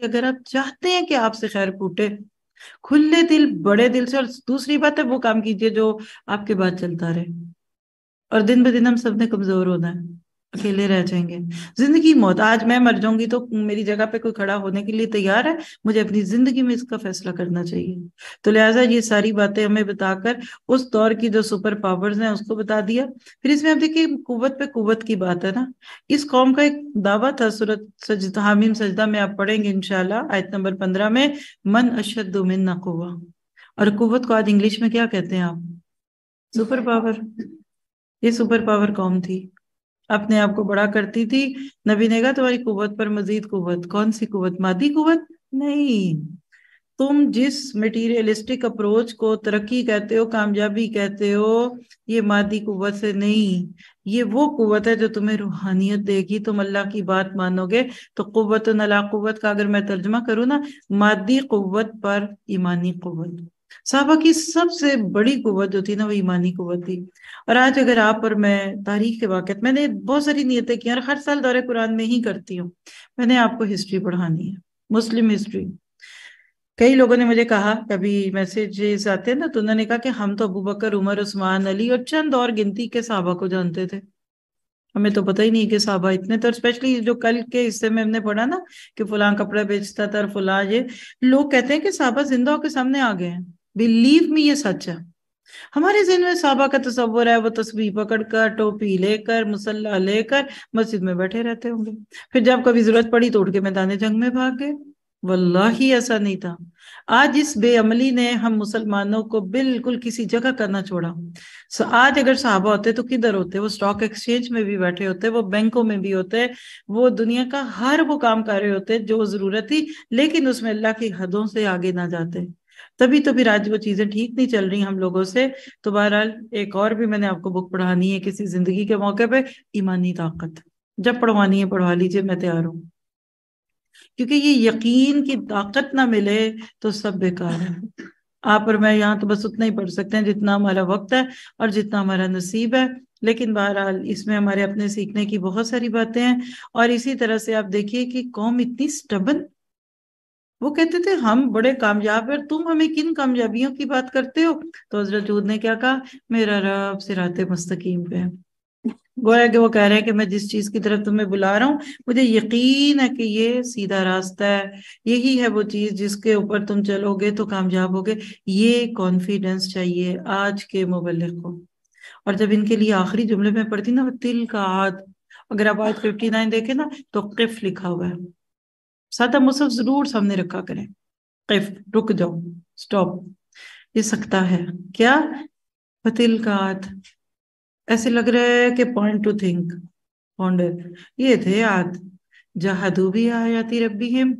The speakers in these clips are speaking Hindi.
कि अगर आप चाहते हैं कि आपसे खैर फूटे खुले दिल बड़े दिल से और दूसरी बात है वो काम कीजिए जो आपके बाद चलता रहे और दिन ब दिन हम सबने कमजोर होना है अकेले रह जाएंगे जिंदगी मौत आज मैं मर जाऊंगी तो मेरी जगह पे कोई खड़ा होने के लिए तैयार है मुझे अपनी जिंदगी में इसका फैसला करना चाहिए तो लिहाजा ये सारी बातें हमें बताकर उस दौर की जो सुपर पावर्स हैं उसको बता दिया फिर इसमें आप देखिए कुत पे कुत की बात है ना इस कौम का एक दावा था सूरत सजद हामिम सजदा में आप पढ़ेंगे इनशाला आयत नंबर पंद्रह में मन अशद मिन और कुत को आज इंग्लिश में क्या कहते हैं आप सुपर पावर ये सुपर पावर कौम थी अपने आप को बड़ा करती थी नबी ने कहा तुम्हारी कुवत पर मजीद कुवत कौन सी कुवत मादी कुवत नहीं तुम जिस मटीरियलिस्टिक अप्रोच को तरक्की कहते हो कामयाबी कहते हो ये मादी कुवत से नहीं ये वो कुवत है जो तुम्हें रूहानियत देगी तुम अल्लाह की बात मानोगे तो कुवत नला कुवत का अगर मैं तर्जमा करूँ ना मादी कुवत पर ईमानी कुवत साहबा की सबसे बड़ी कुवत जो थी ना वो ईमानी कुवत थी और आज अगर आप और मैं तारीख के वाक़ मैंने बहुत सारी नीयतें की और हर साल दौरे कुरान में ही करती हूँ मैंने आपको हिस्ट्री पढ़ानी है मुस्लिम हिस्ट्री कई लोगों ने मुझे कहा कभी मैसेजेस आते हैं ना तो उन्होंने कहा कि हम तो अबू बकर उमर उस्मान अली और चंद और गिनती के साहबा को जानते थे हमें तो पता ही नहीं कि साहबा इतने तो स्पेशली जो कल के हिस्से में हमने पढ़ा ना कि फलां कपड़ा बेचता था और फलां ये लोग कहते हैं कि साहबा जिंदा के सामने आ गए हैं बिलीव मी ये सच है हमारे जिन में साहबा का तस्वर है वो तस्वीर पकड़कर टोपी लेकर मुसल्ला लेकर मस्जिद में बैठे रहते होंगे फिर जब कभी जरूरत पड़ी तो उठ के मैदान जंग में भाग गए ही ऐसा नहीं था आज इस बेअमली ने हम मुसलमानों को बिल्कुल किसी जगह करना छोड़ा आज अगर साहबा होते तो किधर होते वो स्टॉक एक्सचेंज में भी बैठे होते वो बैंकों में भी होते वो दुनिया का हर वो काम कर रहे होते जो जरूरत थी लेकिन उसमें अल्लाह की हदों से आगे ना जाते तभी तो फिर आज वो चीजें ठीक नहीं चल रही हम लोगों से तो बहरहाल एक और भी मैंने आपको बुक पढ़ानी है किसी जिंदगी के मौके पे ईमानी ताकत जब पढ़वानी है पढ़वा लीजिए मैं तैयार हूँ क्योंकि ये यकीन की ताकत ना मिले तो सब बेकार है आप और मैं यहाँ तो बस उतना ही पढ़ सकते हैं जितना हमारा वक्त है और जितना हमारा नसीब है लेकिन बहरहाल इसमें हमारे अपने सीखने की बहुत सारी बातें हैं और इसी तरह से आप देखिए कि कौम इतनी स्टबन वो कहते थे हम बड़े कामयाब है तुम हमें किन कामयाबियों की बात करते हो तो हजरत जूद ने क्या कहा मेरा रब सिरात मुस्तकीम पे गोया कि वो कह रहे हैं कि मैं जिस चीज की तरफ तुम्हें बुला रहा हूँ मुझे यकीन है कि ये सीधा रास्ता है यही है वो चीज जिसके ऊपर तुम चलोगे तो कामयाब होगे ये कॉन्फिडेंस चाहिए आज के मुबलिक को और जब इनके लिए आखिरी जुमले में पढ़ती ना वो तिल का आद अगर आप आज फिफ्टी नाइन देखे ना तो किफ लिखा हुआ है सादा मुसफ जरूर सामने रखा करें कैफ रुक जाओ स्टॉप ये सकता है क्या फतिल का ऐसे लग रहा है कि पॉइंट टू थिंक पॉन्डर ये थे हाथ जहादू भी आयाती रबी हिम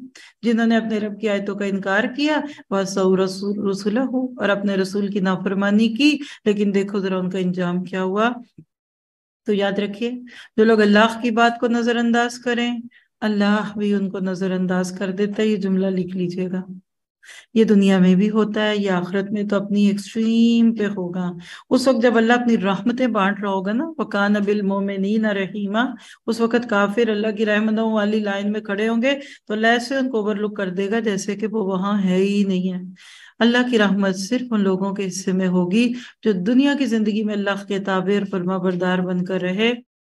जिन्होंने अपने रब की आयतों का इनकार किया वह सऊ रसूल रसूल हो और अपने रसूल की नाफरमानी की लेकिन देखो जरा उनका इंजाम क्या हुआ तो याद रखिए जो लोग अल्लाह की बात को नजरअंदाज करें अल्लाह भी उनको नज़रअंदाज कर देता है ये जुमला लिख लीजिएगा ये दुनिया में भी होता है ये आखरत में तो अपनी एक्सट्रीम पे होगा उस वक्त जब अल्लाह अपनी रहमतें बांट रहा होगा ना वकान अबिल मोमिन रहीमा उस वक्त काफिर अल्लाह की रहमतों वाली लाइन में खड़े होंगे तो अल्लाह ऐसे उनको ओवरलुक कर देगा जैसे कि वो वहां है ही नहीं है अल्लाह की रहमत सिर्फ उन लोगों के हिस्से में होगी जो दुनिया की जिंदगी में अल्लाह के और फर्मा बरदार बनकर रहे